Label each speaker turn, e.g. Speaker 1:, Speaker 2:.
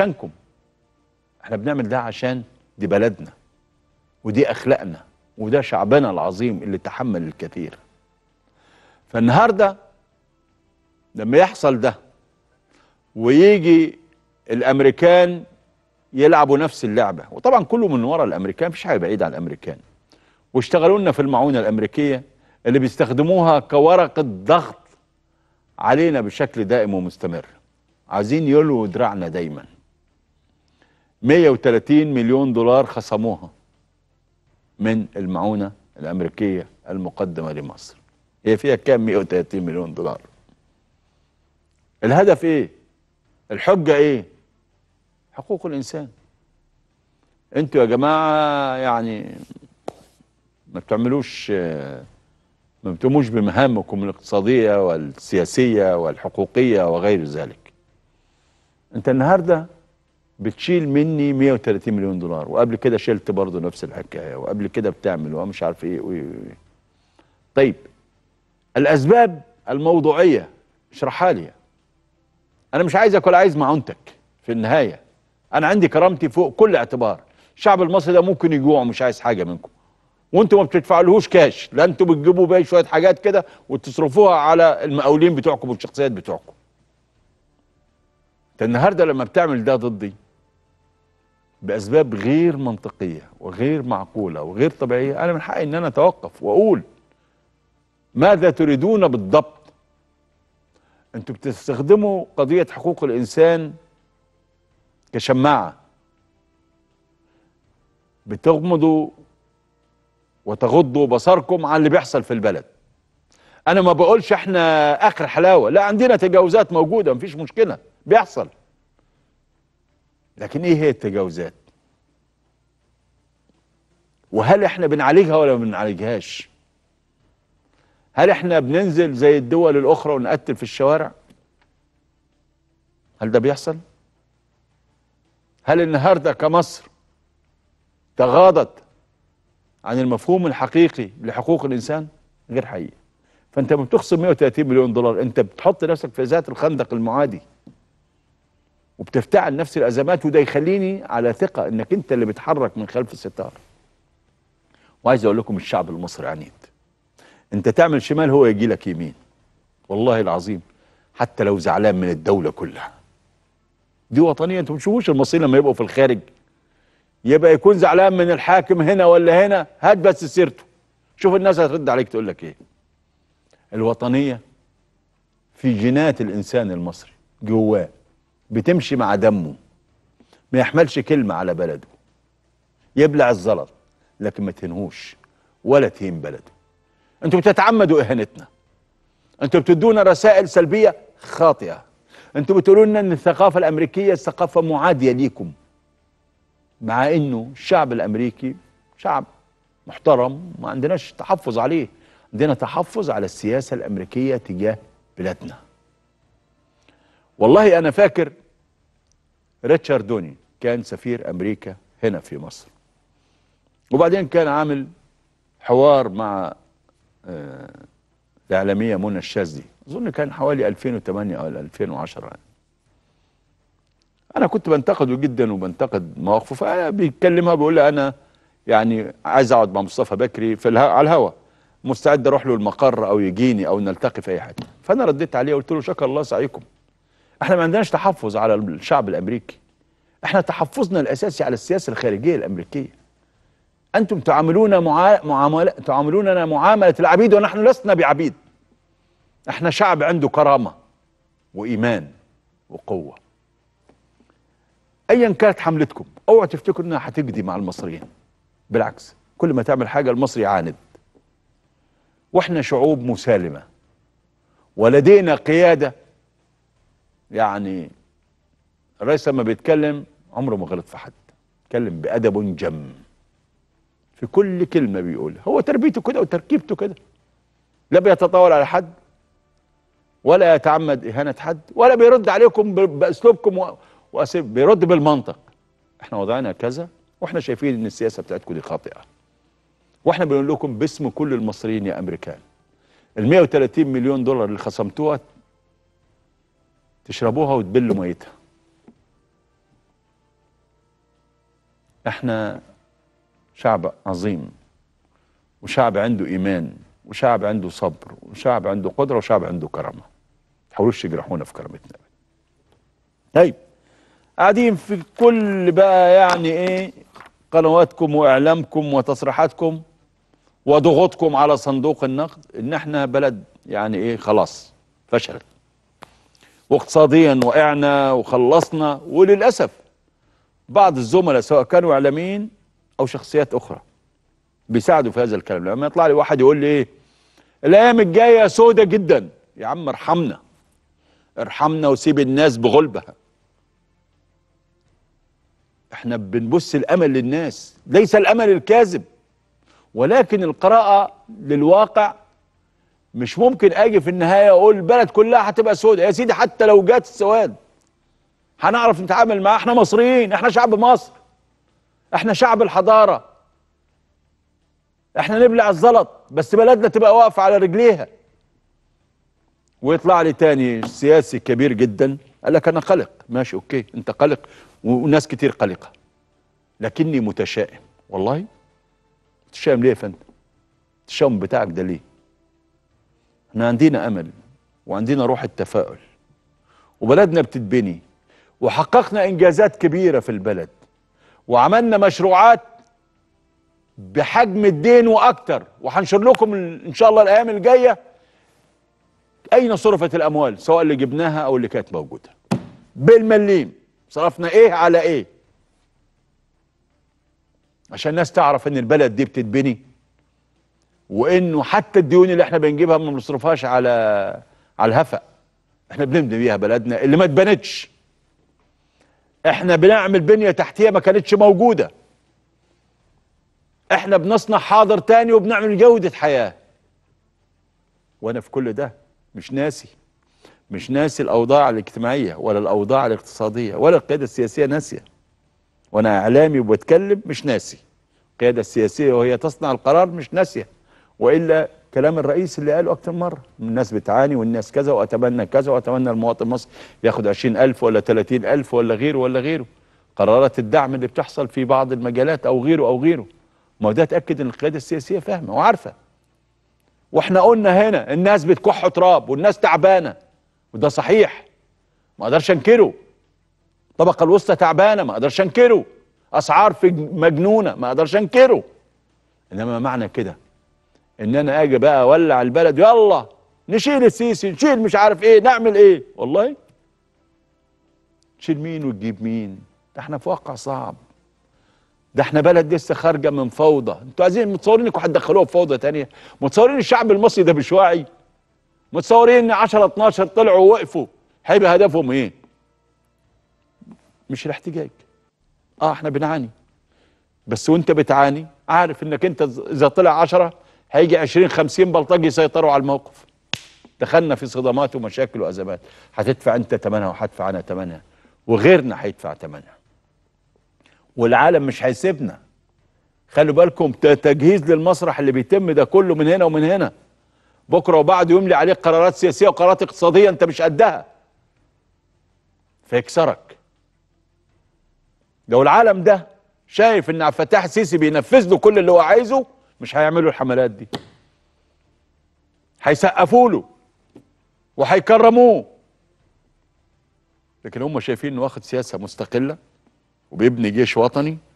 Speaker 1: عشانكم احنا بنعمل ده عشان دي بلدنا ودي اخلاقنا وده شعبنا العظيم اللي تحمل الكثير فالنهارده لما يحصل ده ويجي الامريكان يلعبوا نفس اللعبه وطبعا كله من ورا الامريكان مفيش حاجه بعيد عن الامريكان واشتغلوا لنا في المعونه الامريكيه اللي بيستخدموها كورقه ضغط علينا بشكل دائم ومستمر عايزين يلووا دراعنا دايما 130 مليون دولار خصموها من المعونة الأمريكية المقدمة لمصر هي فيها كام 130 مليون دولار الهدف ايه الحجة ايه حقوق الإنسان انتوا يا جماعة يعني ما بتعملوش ما بتقوموش بمهامكم الاقتصادية والسياسية والحقوقية وغير ذلك انت النهاردة بتشيل مني 130 مليون دولار وقبل كده شلت برضه نفس الحكايه وقبل كده بتعمل ومش عارف ايه وي وي. طيب الاسباب الموضوعيه اشرحها لي انا مش عايزك ولا عايز معونتك في النهايه انا عندي كرامتي فوق كل اعتبار الشعب المصري ده ممكن يجوع ومش عايز حاجه منكم وانتوا ما بتدفعلهوش كاش لا انتوا بتجيبوا بيه شويه حاجات كده وتصرفوها على المقاولين بتوعكم والشخصيات بتوعكم النهارده لما بتعمل ده ضدي باسباب غير منطقيه وغير معقوله وغير طبيعيه انا من حقي ان انا اتوقف واقول ماذا تريدون بالضبط انتوا بتستخدموا قضيه حقوق الانسان كشماعه بتغمضوا وتغضوا بصركم عن اللي بيحصل في البلد انا ما بقولش احنا اخر حلاوه لا عندنا تجاوزات موجوده مفيش مشكله بيحصل لكن ايه هي التجاوزات وهل احنا بنعالجها ولا ما بنعالجهاش هل احنا بننزل زي الدول الاخرى ونقتل في الشوارع هل ده بيحصل هل النهارده كمصر تغاضت عن المفهوم الحقيقي لحقوق الانسان غير حقيقي فانت بتخصم 130 مليون دولار انت بتحط نفسك في ذات الخندق المعادي وبتفتعل نفس الازمات وده يخليني على ثقه انك انت اللي بتحرك من خلف الستار. وعايز اقول لكم الشعب المصري عنيد. انت تعمل شمال هو يجي لك يمين. والله العظيم حتى لو زعلان من الدوله كلها. دي وطنيه انتوا ما المصريين لما يبقوا في الخارج يبقى يكون زعلان من الحاكم هنا ولا هنا هات بس سيرته. شوف الناس هترد عليك تقول لك ايه. الوطنيه في جينات الانسان المصري جواه بتمشي مع دمه ما يحملش كلمة على بلده يبلع الزلط لكن ما تهنهوش ولا تهين بلده انتوا بتتعمدوا اهانتنا انتوا بتدونا رسائل سلبية خاطئة انتوا بتقولوا لنا ان الثقافة الامريكية ثقافة معادية ليكم مع انه الشعب الامريكي شعب محترم ما عندناش تحفظ عليه عندنا تحفظ على السياسة الامريكية تجاه بلادنا والله أنا فاكر ريتشارد دوني كان سفير أمريكا هنا في مصر وبعدين كان عامل حوار مع الإعلامية آه، منى الشاذلي أظن كان حوالي 2008 أو 2010 يعني. أنا كنت بنتقده جدا وبنتقد مواقفه فبيتكلمها بيقول لها أنا يعني عايز أقعد مع مصطفى بكري في الهو... على الهوا مستعد أروح له المقر أو يجيني أو نلتقي في أي حاجة فأنا رديت عليه وقلت له شكر الله سعيكم احنا ما عندناش تحفظ على الشعب الامريكي احنا تحفظنا الاساسي على السياسه الخارجيه الامريكيه انتم تعاملون معا... معامل... تعاملوننا معامله العبيد ونحن لسنا بعبيد احنا شعب عنده كرامه وايمان وقوه ايا كانت حملتكم اوعوا تفتكروا انها هتجدي مع المصريين بالعكس كل ما تعمل حاجه المصري يعاند واحنا شعوب مسالمه ولدينا قياده يعني الرئيس لما بيتكلم عمره ما غلط في حد بيتكلم بأدب جم في كل كلمة بيقولها هو تربيته كده وتركيبته كده لا بيتطاول على حد ولا يتعمد إهانة حد ولا بيرد عليكم بأسلوبكم و... بيرد بالمنطق احنا وضعنا كذا واحنا شايفين ان السياسة بتاعتكم دي خاطئة واحنا بنقول لكم باسم كل المصريين يا امريكان ال 130 مليون دولار اللي خصمتوها تشربوها وتبلوا ميتها احنا شعب عظيم وشعب عنده ايمان وشعب عنده صبر وشعب عنده قدره وشعب عنده كرامه ما تحاولوش تجرحونا في كرامتنا طيب قاعدين في كل بقى يعني ايه قنواتكم واعلامكم وتصريحاتكم وضغوطكم على صندوق النقد ان احنا بلد يعني ايه خلاص فشلت واقتصاديا وقعنا وخلصنا وللأسف بعض الزملاء سواء كانوا إعلاميين أو شخصيات أخرى بيساعدوا في هذا الكلام لما يطلع لي واحد يقول لي إيه الأيام الجاية سودة جدا يا عم ارحمنا ارحمنا وسيب الناس بغلبها احنا بنبص الأمل للناس ليس الأمل الكاذب ولكن القراءة للواقع مش ممكن اجي في النهايه اقول البلد كلها هتبقى سوداء يا سيدي حتى لو جت السواد هنعرف نتعامل معاها احنا مصريين احنا شعب مصر احنا شعب الحضاره احنا نبلع الزلط بس بلدنا تبقى واقفه على رجليها ويطلع لي تاني سياسي كبير جدا قال لك انا قلق ماشي اوكي انت قلق وناس كتير قلقه لكني متشائم والله متشائم ليه يا فندم التشاؤم بتاعك ده ليه احنا عندنا امل وعندنا روح التفاؤل وبلدنا بتتبني وحققنا انجازات كبيره في البلد وعملنا مشروعات بحجم الدين واكتر وهنشر لكم ان شاء الله الايام الجايه اين صرفت الاموال سواء اللي جبناها او اللي كانت موجوده بالمليم صرفنا ايه على ايه عشان الناس تعرف ان البلد دي بتتبني وانه حتى الديون اللي احنا بنجيبها ما بنصرفهاش على على الهفا احنا بنبني بيها بلدنا اللي ما اتبنتش احنا بنعمل بنيه تحتيه ما كانتش موجوده احنا بنصنع حاضر تاني وبنعمل جوده حياه وانا في كل ده مش ناسي مش ناسي الاوضاع الاجتماعيه ولا الاوضاع الاقتصاديه ولا القياده السياسيه ناسيه وانا اعلامي وبتكلم مش ناسي القياده السياسيه وهي تصنع القرار مش ناسيه والا كلام الرئيس اللي قاله اكتر مره الناس بتعاني والناس كذا واتمنى كذا واتمنى المواطن المصري ياخد 20000 ولا 30000 ولا غيره ولا غيره قرارات الدعم اللي بتحصل في بعض المجالات او غيره او غيره ما ده تاكد ان القياده السياسيه فاهمه وعارفه واحنا قلنا هنا الناس بتكح تراب والناس تعبانه وده صحيح ما اقدرش انكره الطبقه الوسطى تعبانه ما اقدرش انكره اسعار في مجنونه ما اقدرش انكره انما معنى كده ان انا اجي بقى اولع البلد يلا نشيل السيسي نشيل مش عارف ايه نعمل ايه والله تشيل مين وتجيب مين ده احنا في واقع صعب ده احنا بلد لسه خارجه من فوضى انتوا عايزين متصورين انكم هتدخلوها في فوضى تانية متصورين الشعب المصري ده مش واعي متصورين ان 10 12 طلعوا ووقفوا هيبقى هدفهم ايه مش الاحتجاج اه احنا بنعاني بس وانت بتعاني عارف انك انت اذا طلع 10 هيجي 20 50 بلطجي يسيطروا على الموقف دخلنا في صدامات ومشاكل وازمات هتدفع انت ثمنها وهدفع انا ثمنها وغيرنا هيدفع ثمنها والعالم مش هيسيبنا خلوا بالكم تجهيز للمسرح اللي بيتم ده كله من هنا ومن هنا بكره وبعد يملي عليك قرارات سياسيه وقرارات اقتصاديه انت مش قدها فيكسرك لو العالم ده شايف ان عبد الفتاح السيسي بينفذ له كل اللي هو عايزه مش هيعملوا الحملات دي هيسقفوا له وهيكرموه لكن هم شايفين انه واخد سياسه مستقله وبيبني جيش وطني